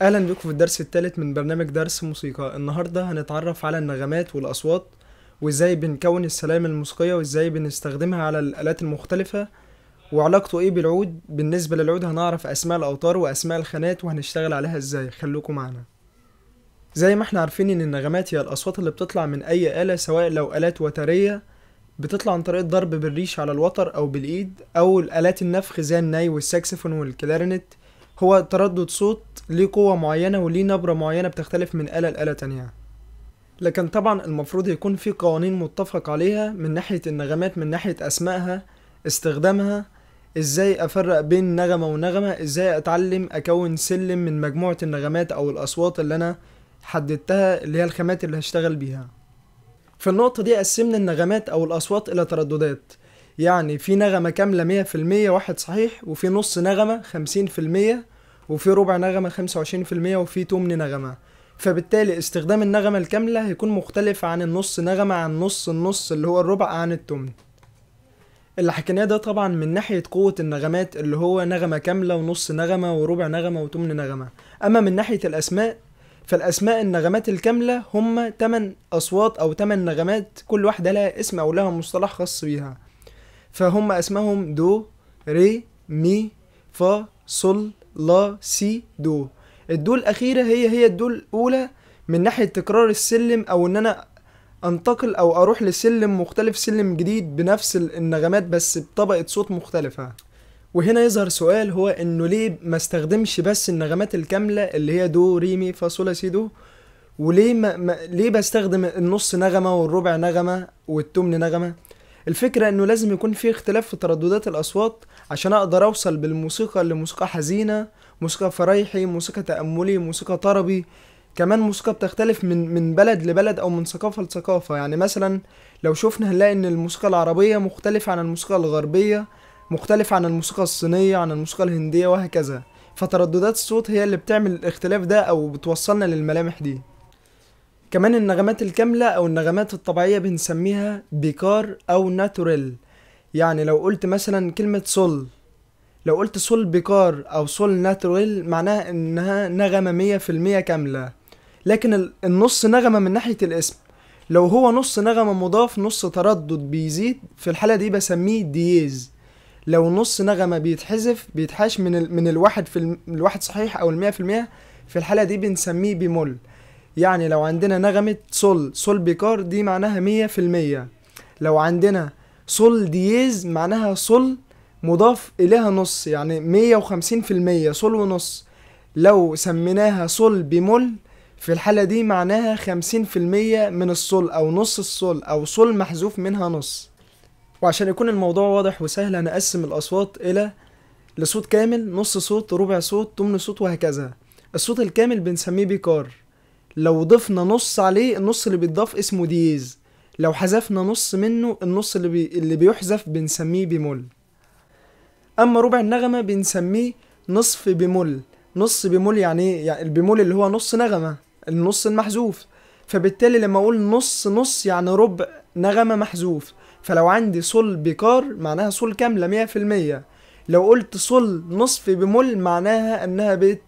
اهلا بكم في الدرس الثالث من برنامج درس موسيقى النهارده هنتعرف على النغمات والاصوات وازاي بنكون السلام الموسيقيه وازاي بنستخدمها على الالات المختلفه وعلاقته ايه بالعود بالنسبه للعود هنعرف اسماء الاوتار واسماء الخانات وهنشتغل عليها ازاي خلوكم معانا زي ما احنا عارفين ان النغمات هي الاصوات اللي بتطلع من اي اله سواء لو الات وتريه بتطلع عن طريق الضرب بالريش على الوتر او بالايد او الالات النفخ زي الناي والساكسفون والكلارينت هو تردد صوت ليه قوة معينة وليه نبرة معينة بتختلف من آلة لآلة تانية لكن طبعا المفروض يكون في قوانين متفق عليها من ناحية النغمات من ناحية أسمائها استخدامها ازاي افرق بين نغمة ونغمة ازاي اتعلم اكون سلم من مجموعة النغمات او الاصوات اللي انا حددتها اللي هي الخامات اللي هشتغل بيها في النقطة دي قسمنا النغمات او الاصوات الى ترددات يعني في نغمة كاملة 100% واحد صحيح وفي نص نغمة 50% وفي ربع نغمة 25% وفي تمن نغمة فبالتالي استخدام النغمة الكاملة هيكون مختلف عن النص نغمة عن نص النص اللي هو الربع عن التمن اللي حكيناه ده طبعا من ناحية قوة النغمات اللي هو نغمة كاملة ونص نغمة وربع نغمة وتمن نغمة أما من ناحية الأسماء فالأسماء النغمات الكاملة هم 8 أصوات أو 8 نغمات كل واحدة لها اسم أو لها مصطلح خاص بيها فهم اسمهم دو ري مي فا صل لا سي دو الدو الأخيرة هي هي الدو الأولى من ناحية تكرار السلم أو إن أنا أنتقل أو أروح لسلم مختلف سلم جديد بنفس النغمات بس بطبقة صوت مختلفة وهنا يظهر سؤال هو إنه ليه ما استخدمش بس النغمات الكاملة اللي هي دو ري مي فا صولا سي دو وليه ما, ما ليه بستخدم النص نغمة والربع نغمة والتمن نغمة الفكره انه لازم يكون في اختلاف في ترددات الاصوات عشان اقدر اوصل بالموسيقى لموسيقى حزينه موسيقى فريحي موسيقى تاملي موسيقى طربي كمان موسيقى بتختلف من من بلد لبلد او من ثقافه لثقافه يعني مثلا لو شفنا هنلاقي ان الموسيقى العربيه مختلفه عن الموسيقى الغربيه مختلفه عن الموسيقى الصينيه عن الموسيقى الهنديه وهكذا فترددات الصوت هي اللي بتعمل الاختلاف ده او بتوصلنا للملامح دي كمان النغمات الكاملة أو النغمات الطبيعية بنسميها بيكار أو ناتوريل يعني لو قلت مثلا كلمة سول لو قلت سول بيكار أو سول ناتوريل معناها إنها نغمة مية في المية كاملة لكن النص نغمة من ناحية الاسم لو هو نص نغمة مضاف نص تردد بيزيد في الحالة دي بسميه دييز لو نص نغمة بيتحذف بيتحاش من ال من الواحد في الواحد صحيح أو المية في المية في الحالة دي بنسميه بيمول يعني لو عندنا نغمة سول سول بيكار دي معناها مية في المية لو عندنا سول دييز معناها سول مضاف إليها نص يعني مية وخمسين في المية سول ونص لو سميناها سول بيمول في الحالة دي معناها خمسين في المية من السول أو نص السول أو سول محذوف منها نص وعشان يكون الموضوع واضح وسهل هنقسم الأصوات إلى لصوت كامل نص صوت ربع صوت تمن صوت وهكذا الصوت الكامل بنسميه بيكار لو ضفنا نص عليه النص اللي بيتضاف اسمه دييز لو حذفنا نص منه النص اللي, بي... اللي بيحذف بنسميه بيمول اما ربع النغمه بنسميه نصف بيمول نص بيمول يعني ايه يعني البيمول اللي هو نص نغمه النص المحذوف فبالتالي لما اقول نص نص يعني ربع نغمه محذوف فلو عندي صول بيكار معناها صول كامله مية في المية لو قلت صل نصف بمول معناها انها بقت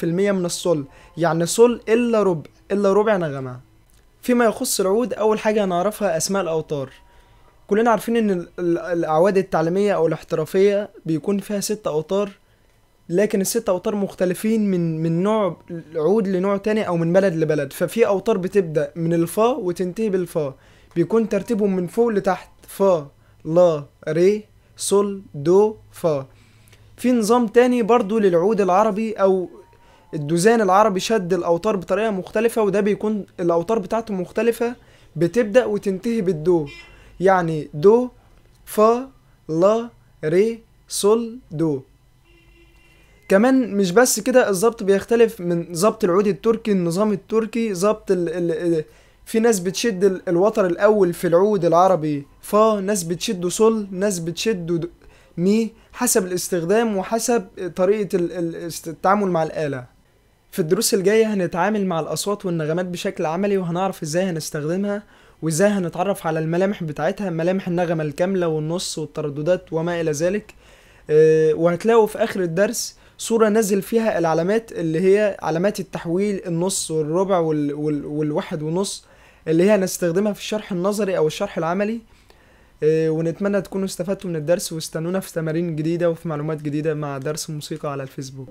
75% من الصل يعني صل الا ربع الا ربع نغمة فيما يخص العود اول حاجة هنعرفها اسماء الاوتار كلنا عارفين ان الاعواد التعليمية او الاحترافية بيكون فيها ست اوتار لكن الست اوتار مختلفين من من نوع عود لنوع تاني او من بلد لبلد ففي اوتار بتبدا من الفا وتنتهي بالفا بيكون ترتيبهم من فوق لتحت فا لا ري سول دو فا في نظام تاني برضو للعود العربي او الدوزان العربي شد الاوتار بطريقه مختلفه وده بيكون الاوتار بتاعته مختلفه بتبدا وتنتهي بالدو يعني دو فا لا ري سول دو كمان مش بس كده الظبط بيختلف من ظبط العود التركي النظام التركي ظبط ال ال في ناس بتشد الوتر الاول في العود العربي فا ناس بتشده صل ناس بتشده مي حسب الاستخدام وحسب طريقة التعامل مع الآلة في الدروس الجاية هنتعامل مع الأصوات والنغمات بشكل عملي وهنعرف ازاي هنستخدمها وازاي هنتعرف على الملامح بتاعتها ملامح النغمة الكاملة والنص والترددات وما إلى ذلك آه، وهتلاقوا في آخر الدرس صورة نزل فيها العلامات اللي هي علامات التحويل النص والربع والواحد ونص اللي هي هنستخدمها في الشرح النظري او الشرح العملي آه، ونتمنى تكونوا استفدتوا من الدرس واستنونا في تمارين جديدة وفي معلومات جديدة مع درس موسيقى على الفيسبوك